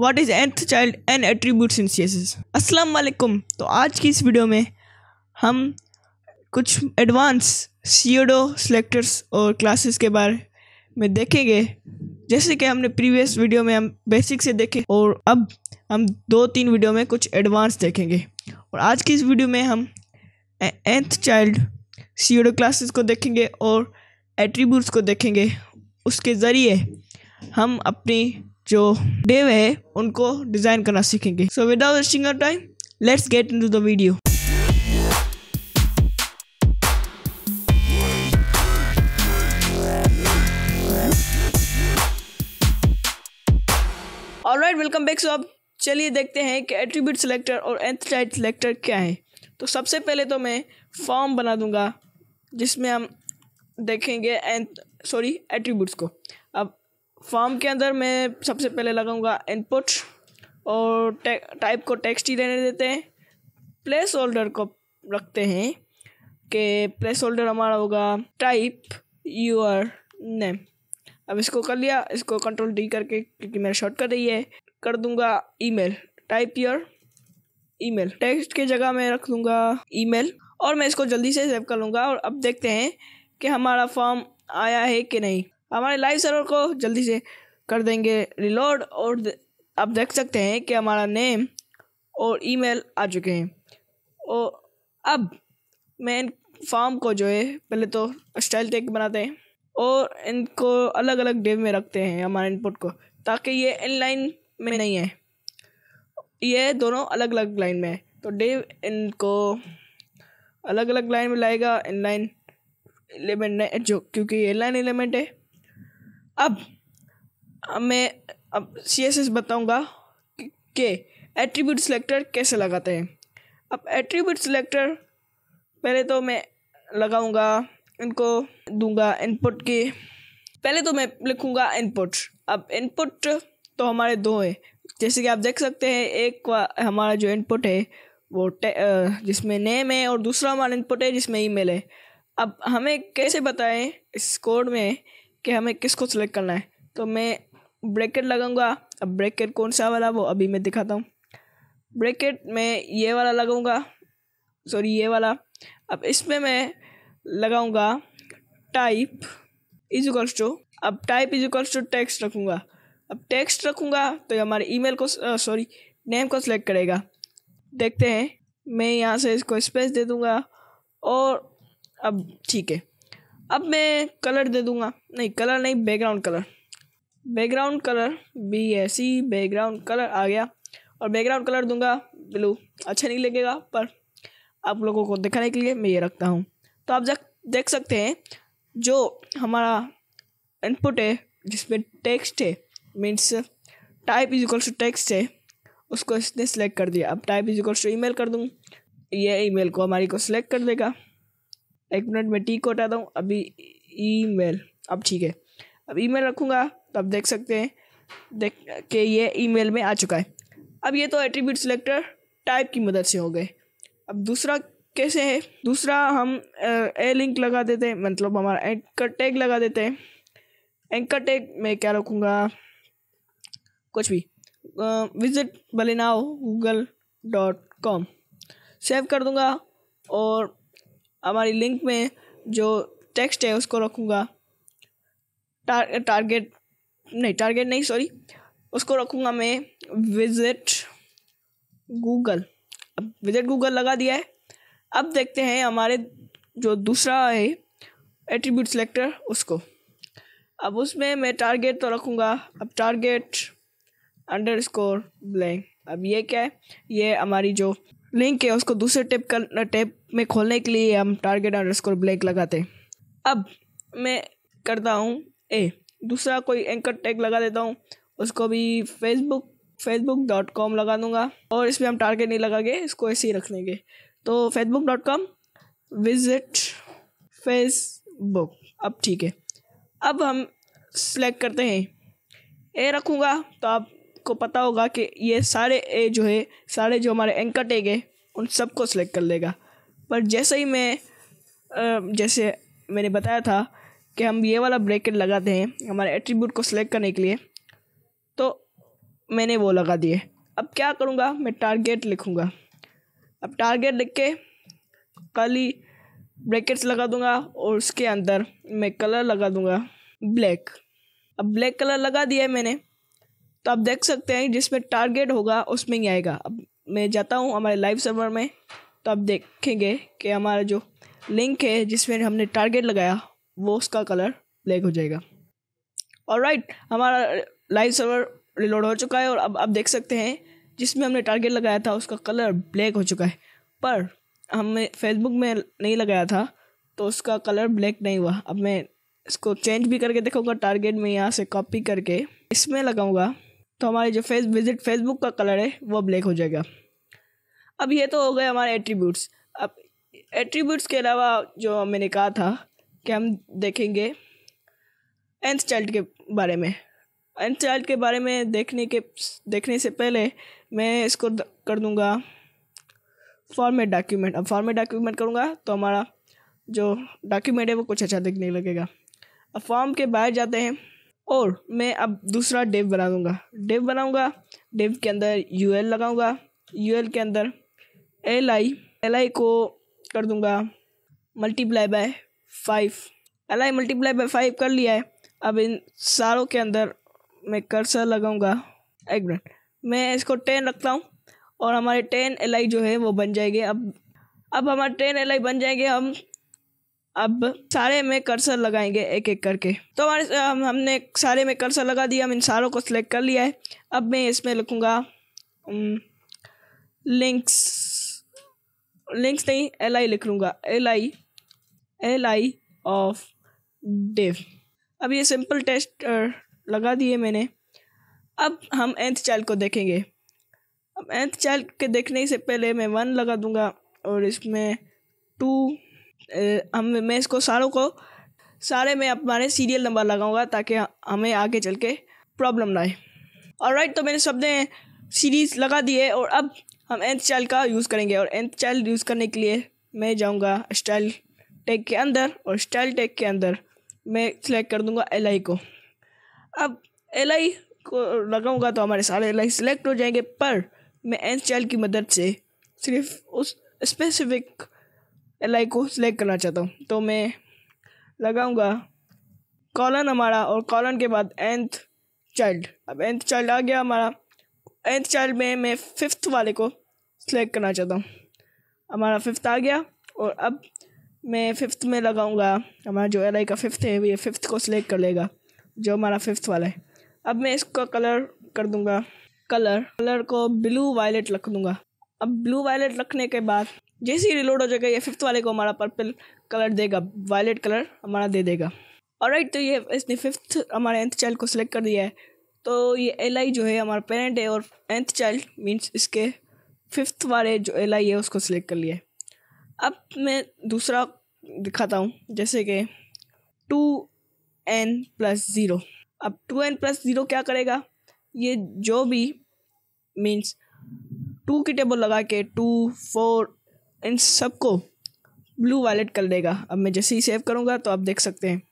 what is nth child and attributes in CSS अस्सलाम वालेकुम तो आज की इस वीडियो में हम कुछ एडवांस सीओडो सेलेक्टर्स और क्लासेस के बारे में देखेंगे जैसे कि हमने प्रीवियस वीडियो में हम बेसिक से देखे और अब हम दो तीन वीडियो में कुछ एडवांस देखेंगे और आज की इस वीडियो में हम एंथ चाइल्ड सीओडो क्लासेस को देखेंगे और एट्रीब्यूट्स को देखेंगे उसके ज़रिए हम अपनी जो डेव है उनको डिज़ाइन करना सीखेंगे so without wasting a time let's get into the video alright welcome back so अब चलिए देखते हैं कि एट्रीब्यूट सिलेक्टर और एंथ टाइट सिलेक्टर क्या है तो सबसे पहले तो मैं फॉर्म बना दूंगा जिसमें हम देखेंगे एंथ सॉरी एट्रीब्यूट्स को फॉर्म के अंदर मैं सबसे पहले लगाऊंगा इनपुट और टाइप को टेक्स्ट ही देने देते हैं प्लेस होल्डर को रखते हैं कि प्लेस होल्डर हमारा होगा टाइप यूर नेम अब इसको कर लिया इसको कंट्रोल डी करके क्योंकि मेरा शॉर्ट कर रही है कर दूंगा email type your email text के जगह मैं रख दूंगा ईमेल और मैं इसको जल्दी से सेव कर लूँगा और अब देखते हैं कि हमारा फॉर्म आया है कि नहीं हमारे लाइव सर्वर को जल्दी से कर देंगे रिलोड और आप देख सकते हैं कि हमारा नेम और ईमेल आ चुके हैं और अब मैं इन फॉर्म को जो है पहले तो स्टाइल टेक बनाते हैं और इनको अलग अलग डेव में रखते हैं हमारे इनपुट को ताकि ये इन लाइन में नहीं है ये दोनों अलग अलग लाइन में है तो डेव इनको अलग अलग लाइन में लाएगा इन लाइन एलिमेंट जो क्योंकि ये लाइन एलिमेंट है अब मैं अब सी एस एस बताऊँगा कि एट्रीब्यूट सिलेक्टर कैसे लगाते हैं अब एट्रीब्यूट सिलेक्टर पहले तो मैं लगाऊंगा इनको दूंगा इनपुट के पहले तो मैं लिखूंगा इनपुट अब इनपुट तो हमारे दो हैं जैसे कि आप देख सकते हैं एक हमारा जो इनपुट है वो जिसमें नेम है और दूसरा हमारा इनपुट है जिसमें ईमेल है अब हमें कैसे बताएं इस कोड में कि हमें किसको सेलेक्ट करना है तो मैं ब्रैकेट लगाऊंगा अब ब्रैकेट कौन सा वाला वो अभी मैं दिखाता हूँ ब्रैकेट में ये वाला लगाऊंगा सॉरी ये वाला अब इसमें मैं लगाऊंगा टाइप इज टू अब टाइप इजिकल्स टू टेक्स्ट रखूँगा अब टेक्स्ट रखूँगा तो ये हमारे ईमेल को सॉरी नेम को सिलेक्ट करेगा देखते हैं मैं यहाँ से इसको स्पेस दे दूँगा और अब ठीक है अब मैं कलर दे दूँगा नहीं कलर नहीं background colour background colour B S C background colour आ गया और बैकग्राउंड कलर दूंगा ब्लू अच्छा नहीं लगेगा पर आप लोगों को दिखाने के लिए मैं ये रखता हूँ तो आप जब देख सकते हैं जो हमारा इनपुट है जिसमें टेक्स्ट है means type is equals to text है उसको इसने सेलेक्ट कर दिया अब type is equals to email कर दूँ ये ईमेल को हमारी को सिलेक्ट कर देगा एक मिनट में टी को हटा दूँ अभी ई मेल अब ठीक है अब ई मेल रखूँगा तो आप देख सकते हैं देख के ये ई मेल में आ चुका है अब ये तो एट्रीब्यूट सिलेक्टर टाइप की मदद से हो गए अब दूसरा कैसे है दूसरा हम ए लिंक लगा देते हैं मतलब हमारा एंकर टैग लगा देते हैं एंकर टैग में क्या रखूँगा कुछ भी विजिट भले ना हो गूगल डॉट कॉम सेव कर दूँगा और हमारी लिंक में जो टेक्स्ट है उसको रखूँगा टार, टारगेट नहीं टारगेट नहीं सॉरी उसको रखूँगा मैं विज़िट गूगल अब विज़िट गूगल लगा दिया है अब देखते हैं हमारे जो दूसरा है एट्रीब्यूट सेलेक्टर उसको अब उसमें मैं टारगेट तो रखूँगा अब टारगेट अंडर स्कोर ब्लैंक अब ये क्या है ये हमारी जो लिंक है उसको दूसरे टेप कर टेप में खोलने के लिए हम टारगेट अंडर स्कोर ब्लैक लगाते अब मैं करता हूँ ए दूसरा कोई एंकर टैग लगा देता हूँ उसको भी फेसबुक फेसबुक डॉट कॉम लगा दूंगा और इसमें हम टारगेट नहीं लगाएंगे इसको ऐसे ही रख लेंगे तो Facebook dot com visit Facebook अब ठीक है अब हम सेलेक्ट करते हैं ए रखूँगा तो आपको पता होगा कि ये सारे ए जो है सारे जो हमारे एंकर टैग है उन सबको सेलेक्ट कर लेगा पर जैसे ही मैं जैसे मैंने बताया था कि हम ये वाला ब्रैकेट लगाते हैं हमारे एट्रीब्यूट को सिलेक्ट करने के लिए तो मैंने वो लगा दिए अब क्या करूँगा मैं टारगेट लिखूँगा अब टारगेट लिख के खाली ब्रैकेट्स लगा दूँगा और उसके अंदर मैं कलर लगा दूँगा ब्लैक अब ब्लैक कलर लगा दिया है मैंने तो आप देख सकते हैं जिसमें टारगेट होगा उसमें ही आएगा अब मैं जाता हूँ हमारे लाइव सर्वर में तो आप देखेंगे कि हमारा जो लिंक है जिसमें हमने टारगेट लगाया वो उसका कलर ब्लैक हो जाएगा और राइट हमारा लाइव सर्वर रिलोड हो चुका है और अब आप देख सकते हैं जिसमें हमने टारगेट लगाया था उसका कलर ब्लैक हो चुका है पर हमने फेसबुक में नहीं लगाया था तो उसका कलर ब्लैक नहीं हुआ अब मैं इसको चेंज भी करके देखूँगा टारगेट में यहाँ से कॉपी करके इसमें लगाऊँगा तो हमारे जो फेस विजिट फेसबुक का कलर है वो ब्लैक हो जाएगा अब ये तो हो गए हमारे एट्रीब्यूट्स अब एट्रीब्यूट्स के अलावा जो मैंने कहा था कि हम देखेंगे एंथ चाइल्ड के बारे में एंथ चाइल्ड के बारे में देखने के देखने से पहले मैं इसको कर दूंगा फॉर्मेट डॉक्यूमेंट अब फॉर्मेट डॉक्यूमेंट करूँगा तो हमारा जो डॉक्यूमेंट है वो कुछ अच्छा दिखने लगेगा अब फॉर्म के बाहर जाते हैं और मैं अब दूसरा डेव बना दूँगा डेव बनाऊँगा डेव के अंदर यू लगाऊँगा यू के अंदर एल आई एल आई को कर दूंगा multiply by five L I multiply by five कर लिया है अब इन सारों के अंदर मैं कर्सर लगाऊंगा एक मिनट मैं इसको टेन रखता हूँ और हमारे टेन एल आई जो है वो बन जाएंगे अब अब हमारे टेन एल आई बन जाएंगे हम अब सारे में कर्सर लगाएंगे एक एक करके तो हमारे हम, हमने सारे में कर्सर लगा दिया हम इन सारों को सिलेक्ट कर लिया है अब मैं इसमें लिखूँगा लिंक्स लिंक्स नहीं एल आई लिख लूँगा L I L I of div अब ये सिंपल टेस्ट लगा दिए मैंने अब हम एंथ चाइल्ड को देखेंगे अब एंथ चाइल्ड के देखने से पहले मैं वन लगा दूंगा और इसमें टू हम मैं इसको सारों को सारे में हमारे सीरियल नंबर लगाऊंगा ताकि हमें आगे चल के प्रॉब्लम ना आए और राइट तो मैंने सबने सीरीज लगा दिए और अब हम एंथ चाइल का यूज़ करेंगे और एंथ चाइल्ड यूज़ करने के लिए मैं जाऊँगा स्टाइल टैग के अंदर और स्टाइल टैग के अंदर मैं सिलेक्ट कर दूँगा एल आई को अब एल आई को लगाऊँगा तो हमारे सारे एल आई सिलेक्ट हो जाएंगे पर मैं एंथ चाइल की मदद से सिर्फ उस स्पेसिफिक एल आई को सिलेक्ट करना चाहता हूँ तो मैं लगाऊँगा कॉलन हमारा और कॉलन के बाद एंथ चाइल्ड अब एंथ चाइल्ड आ गया हमारा एंथ चाइल्ड में मैं फिफ्थ वाले को सिलेक्ट करना चाहता हूँ हमारा फिफ्थ आ गया और अब मैं फिफ्थ में लगाऊंगा हमारा जो एल का फिफ्थ है ये फिफ्थ को सिलेक्ट कर लेगा जो हमारा फिफ्थ वाला है अब मैं इसका कलर कर दूंगा कलर कलर को ब्लू वायलेट रख दूंगा अब ब्लू वायलेट रखने के बाद जैसे ही रिलोड हो जाएगा ये फिफ्थ वाले को हमारा पर्पल कलर देगा वायलेट कलर हमारा दे देगा और राइट तो ये इसने फिफ्थ हमारे एंथ चाइल्ड को सिलेक्ट कर दिया है तो ये एल आई जो है हमारा पेरेंट है और एंथ चाइल्ड मीन्स इसके फिफ्थ वाले जो एल आई है उसको सिलेक्ट कर लिया है अब मैं दूसरा दिखाता हूँ जैसे कि टू एन प्लस ज़ीरो अब टू एन प्लस ज़ीरो क्या करेगा ये जो भी मीन्स टू की टेबल लगा के टू फोर इन सबको ब्लू वॉलेट कर देगा अब मैं जैसे ही सेव करूँगा तो आप देख सकते हैं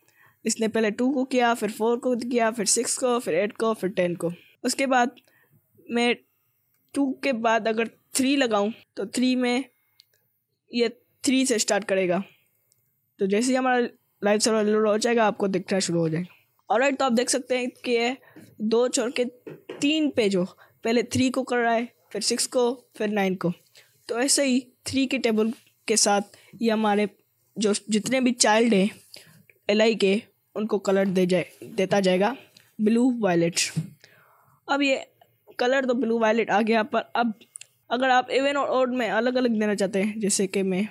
इसने पहले टू को किया फिर फोर को किया फिर सिक्स को फिर एट को फिर टेन को उसके बाद मैं टू के बाद अगर थ्री लगाऊं तो थ्री में ये थ्री से स्टार्ट करेगा तो जैसे ही हमारा लाइफ सर्वर लोड हो जाएगा आपको दिखना शुरू हो जाएगा और राइट तो आप देख सकते हैं कि दो छोड़ के तीन पे जो पहले थ्री को कर रहा है फिर सिक्स को फिर नाइन को तो ऐसे ही थ्री के टेबल के साथ ये हमारे जो जितने भी चाइल्ड हैं एल के उनको कलर दे जाए देता जाएगा ब्लू वायलेट अब ये कलर तो ब्लू वायलेट आ गया पर अब अगर आप इवेंट और ओड में अलग अलग देना चाहते हैं जैसे कि मैं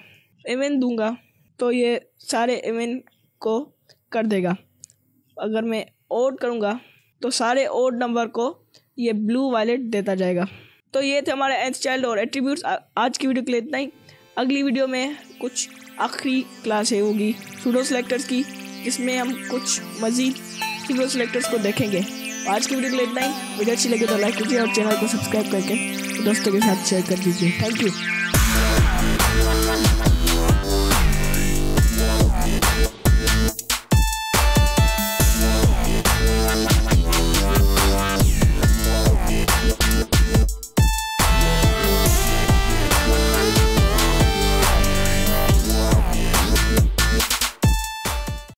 इवेंट दूंगा तो ये सारे इवेंट को कर देगा अगर मैं ओड करूँगा तो सारे ओड नंबर को ये ब्लू वायलेट देता जाएगा तो ये थे हमारे एंथ चाइल्ड और एट्रीब्यूट आज की वीडियो के लिए इतना ही अगली वीडियो में कुछ आखिरी क्लास है होगी स्टूडो सेलेक्टर्स की इसमें हम कुछ मजीद वो सिलेक्टर्स को देखेंगे आज की वीडियो के लिए वीडियो अच्छी लगे तो लाइक कीजिए और चैनल को सब्सक्राइब करके दोस्तों के साथ शेयर कर दीजिए थैंक यू